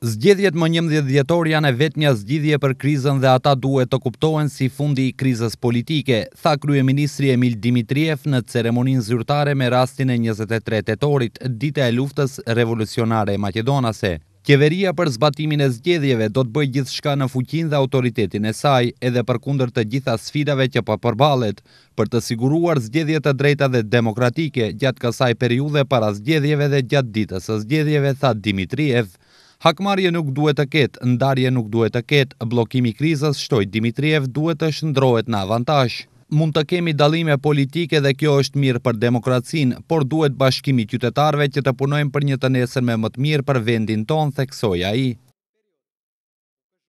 Zgjedhjet më 11 djetor janë e vetë një zgjidhje për krizën dhe ata duhet të kuptohen si fundi i krizës politike, tha Krye Ministri Emil Dimitriev në ceremonin zyrtare me rastin e 23 etorit, dite e luftës revolucionare e Makedonase. Kjeveria për zbatimin e zgjedhjeve do të bëj gjithë shka në fuqin dhe autoritetin e saj, edhe për kunder të gjitha sfidave që për po përbalet, për të siguruar zgjedhjet të drejta dhe demokratike, gjatë kësaj periude para zgjedhjeve dhe gjatë ditës e zgjedhjeve, tha Dimitriev. Hakmarje nuk duhet të ketë, ndarje nuk duhet të ketë, blokimi krizës shtoj Dimitriev duhet të shëndrohet në avantash. Mund të kemi dalime politike dhe kjo është mirë për demokracin, por duhet bashkimi qytetarve që të punojnë për një të nesër me më të mirë për vendin tonë, theksoja i.